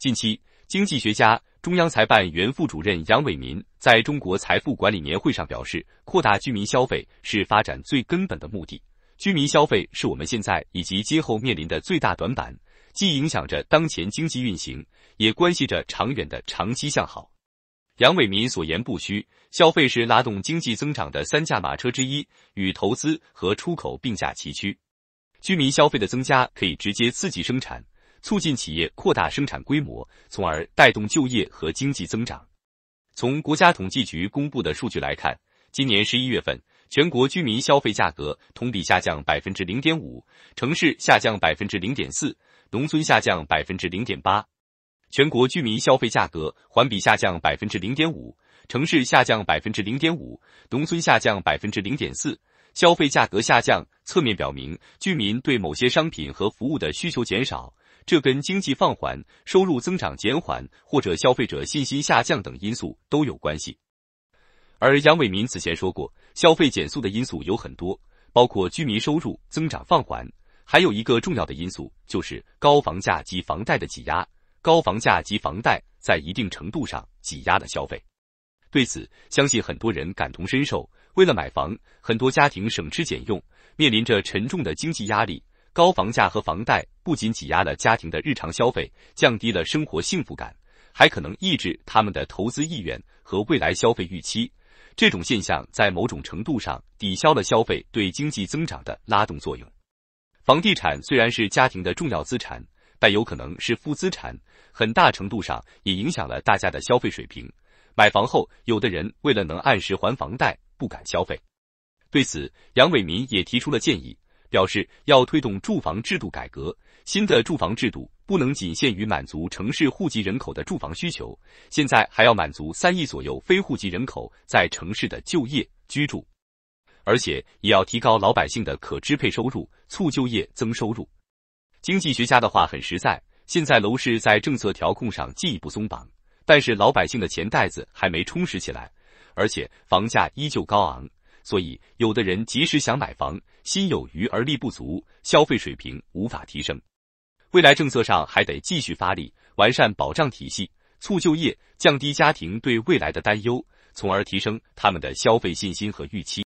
近期，经济学家、中央财办原副主任杨伟民在中国财富管理年会上表示，扩大居民消费是发展最根本的目的。居民消费是我们现在以及今后面临的最大短板，既影响着当前经济运行，也关系着长远的长期向好。杨伟民所言不虚，消费是拉动经济增长的三驾马车之一，与投资和出口并驾齐驱。居民消费的增加可以直接刺激生产。促进企业扩大生产规模，从而带动就业和经济增长。从国家统计局公布的数据来看，今年十一月份，全国居民消费价格同比下降百分之零点五，城市下降百分之零点四，农村下降百分之零点八。全国居民消费价格环比下降百分之零点五，城市下降百分之零点五，农村下降百分之零点四。消费价格下降，侧面表明居民对某些商品和服务的需求减少。这跟经济放缓、收入增长减缓或者消费者信心下降等因素都有关系。而杨伟民此前说过，消费减速的因素有很多，包括居民收入增长放缓，还有一个重要的因素就是高房价及房贷的挤压。高房价及房贷在一定程度上挤压了消费。对此，相信很多人感同身受。为了买房，很多家庭省吃俭用，面临着沉重的经济压力。高房价和房贷不仅挤压了家庭的日常消费，降低了生活幸福感，还可能抑制他们的投资意愿和未来消费预期。这种现象在某种程度上抵消了消费对经济增长的拉动作用。房地产虽然是家庭的重要资产，但有可能是负资产，很大程度上也影响了大家的消费水平。买房后，有的人为了能按时还房贷，不敢消费。对此，杨伟民也提出了建议。表示要推动住房制度改革，新的住房制度不能仅限于满足城市户籍人口的住房需求，现在还要满足三亿左右非户籍人口在城市的就业居住，而且也要提高老百姓的可支配收入，促就业、增收入。经济学家的话很实在，现在楼市在政策调控上进一步松绑，但是老百姓的钱袋子还没充实起来，而且房价依旧高昂。所以，有的人即使想买房，心有余而力不足，消费水平无法提升。未来政策上还得继续发力，完善保障体系，促就业，降低家庭对未来的担忧，从而提升他们的消费信心和预期。